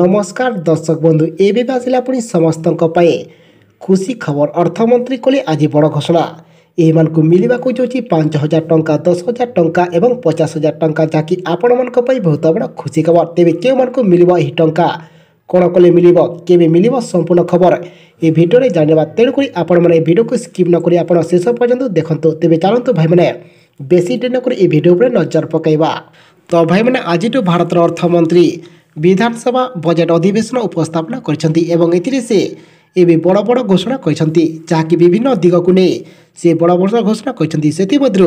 নমস্কার দর্শক বন্ধু এবে আসলে আপনি সমস্ত খুশি খবর অর্থমন্ত্রী কলে আজ বড় ঘোষণা ଏମାନଙ୍କୁ ମିଳିବାକୁ ଯାଉଛି ପାଞ୍ଚ ହଜାର ଟଙ୍କା ଦଶ ହଜାର ଟଙ୍କା ଏବଂ ପଚାଶ ହଜାର ଟଙ୍କା ଯାହାକି ଆପଣମାନଙ୍କ ପାଇଁ ବହୁତ ବଡ଼ ଖୁସି ଖବର ତେବେ କେଉଁମାନଙ୍କୁ ମିଳିବ ଏହି ଟଙ୍କା କ'ଣ କଲେ ମିଳିବ କେବେ ମିଳିବ ସମ୍ପୂର୍ଣ୍ଣ ଖବର ଏ ଭିଡ଼ିଓରେ ଜାଣିବା ତେଣୁକରି ଆପଣମାନେ ଏ ଭିଡ଼ିଓକୁ ସ୍କିପ୍ ନ କରି ଆପଣ ଶେଷ ପର୍ଯ୍ୟନ୍ତ ଦେଖନ୍ତୁ ତେବେ ଚାଲନ୍ତୁ ଭାଇମାନେ ବେଶୀ ଡେରି ନ କରି ଏ ଭିଡ଼ିଓ ଉପରେ ନଜର ପକାଇବା ତ ଭାଇମାନେ ଆଜିଠୁ ଭାରତର ଅର୍ଥମନ୍ତ୍ରୀ বিধানসভা বজেট অধিবেশন উপস্থাপনা করেছেন এবং এতে সে এবে বড় বড় ঘোষণা করেছেন যাকি বিভিন্ন দিগকু নিয়ে সে বড় বড় ঘোষণা করেছেন সেমধ্যে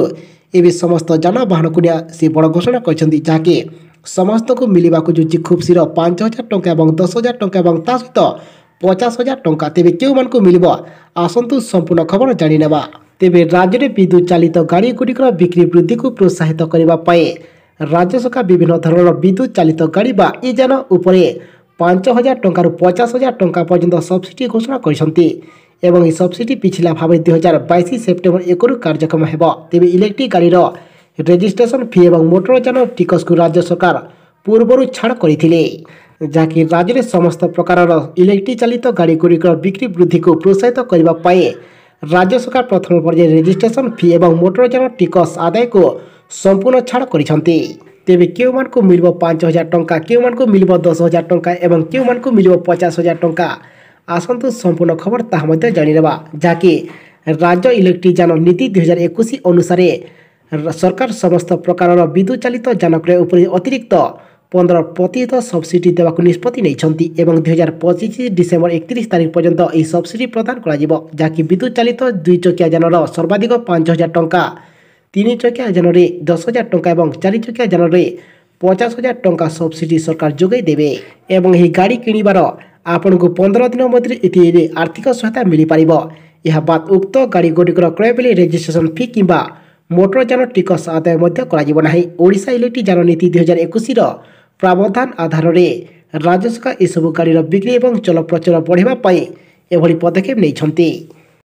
এবে সমস্ত যানবাহনকু নিয়ে সে বড় ঘোষণা করেছেন যাকে ସମସ୍ତଙ୍କୁ ମିଳିବାକୁ ଯାଉଛି ଖୁବ୍ ଶୀଘ୍ର ପାଞ୍ଚ ହଜାର ଟଙ୍କା ଏବଂ ଦଶ ହଜାର ଟଙ୍କା ଏବଂ ତା ସହିତ ପଚାଶ ହଜାର ଟଙ୍କା ତେବେ କେଉଁମାନଙ୍କୁ ମିଳିବ ଆସନ୍ତୁ ସମ୍ପୂର୍ଣ୍ଣ ଖବର ଜାଣିନେବା ତେବେ ରାଜ୍ୟରେ ବିଦ୍ୟୁତ୍ ଚାଳିତ ଗାଡ଼ିଗୁଡ଼ିକର ବିକ୍ରି ବୃଦ୍ଧିକୁ ପ୍ରୋତ୍ସାହିତ କରିବା ପାଇଁ রাজ্য সরকার বিভিন্ন ধরনের বিদ্যুৎ চালিত গাড়ি বা ইজান উপরে পাঁচ হাজার টঙ্কার পচাশ হাজার টঙ্কা পর্যন্ত সবসিডি ঘোষণা করেছেন এবং এই সবসিডি পিছিলা ভাবে দুই হাজার বাইশ সেপ্টেম্বর একরু কার্যক্রম হব তবে ইলেকট্রিক গাড়ির রেজিষ্ট্রেসন ফি এবং মোটর যান মোটরযান ଟିକସକୁ ରାଜ୍ୟ ସରକାର ପୂର୍ବରୁ ଛାଡ଼ କରିଥିଲେ ଯାହାକି ରାଜ୍ୟରେ ସମସ୍ତ ପ୍ରକାରର ଇଲେକ୍ଟ୍ରି ଚାଳିତ ଗାଡ଼ିଗୁଡ଼ିକର বিক্রি বৃদ্ধি প্রোৎসাহিত করা রাজ্য সরকার প্রথম পর্যায়ে ପର୍ଯ୍ୟାୟରେ ফি এবং মোটর যান টিকস আদায় সম্পূর্ণ ছাড় করেছেন তেবে কেউমানকু মিলব পাঁচ হাজার টঙ্কা কেউমানকু মিলব দশ হাজার টঙ্কা এবং কেউমানকু মিলব পচাশ হাজার টঙ্কা আসন্তু সম্পূর্ণ খবর তাহা মধ্যে জানিনেবা যাকে রাজ্য ইলেকট্রিযান নীতি দুই হাজার একুশ অনুসারে সরকার সমস্ত প্রকারর বিদ্যুৎ চালিত যানক্রয় উপরে অতিরিক্ত পনেরো প্রতিশত সবসিডি দেওয়া নিষ্পতি নিয়েছেন এবং দুই হাজার পঁচিশ ডিসেম্বর একত্রিশ তারিখ পর্যন্ত এই সবসিডি প্রদান করা যাকি বিদ্যুৎ চালিত দুই চকিয়া যানর সর্বাধিক পাঁচ হাজার টঙ্কা ତିନି ଚକିଆ ଯାନରେ ଦଶ ହଜାର ଟଙ୍କା ଏବଂ ଚାରି ଚକିଆ ଯାନରେ ପଚାଶ ହଜାର ଟଙ୍କା ସବସିଡ଼ି ସରକାର ଯୋଗାଇ ଦେବେ ଏବଂ ଏହି ଗାଡ଼ି କିଣିବାର ଆପଣଙ୍କୁ ପନ୍ଦର ଦିନ ମଧ୍ୟରେ ଏଥିରେ ଆର୍ଥିକ ସହାୟତା ମିଳିପାରିବ ଏହା ବାଦ୍ ଉକ୍ତ ଗାଡ଼ିଗୁଡ଼ିକର କ୍ରୟ ବେଳେ ରେଜିଷ୍ଟ୍ରେସନ ଫି କିମ୍ବା ମୋଟରଯାନ ଟିକସ ଆଦାୟ ମଧ୍ୟ କରାଯିବ ନାହିଁ ଓଡ଼ିଶା ଇଲେକ୍ଟ୍ରିକ୍ ଯାନ ନୀତି ଦୁଇହଜାର ଏକୋଇଶର ପ୍ରାବଧାନ ଆଧାରରେ ରାଜ୍ୟ ସରକାର ଏସବୁ ଗାଡ଼ିର ବିକ୍ରି ଏବଂ ଚଳପ୍ରଚଳ ବଢ଼ାଇବା ପାଇଁ ଏଭଳି ପଦକ୍ଷେପ ନେଇଛନ୍ତି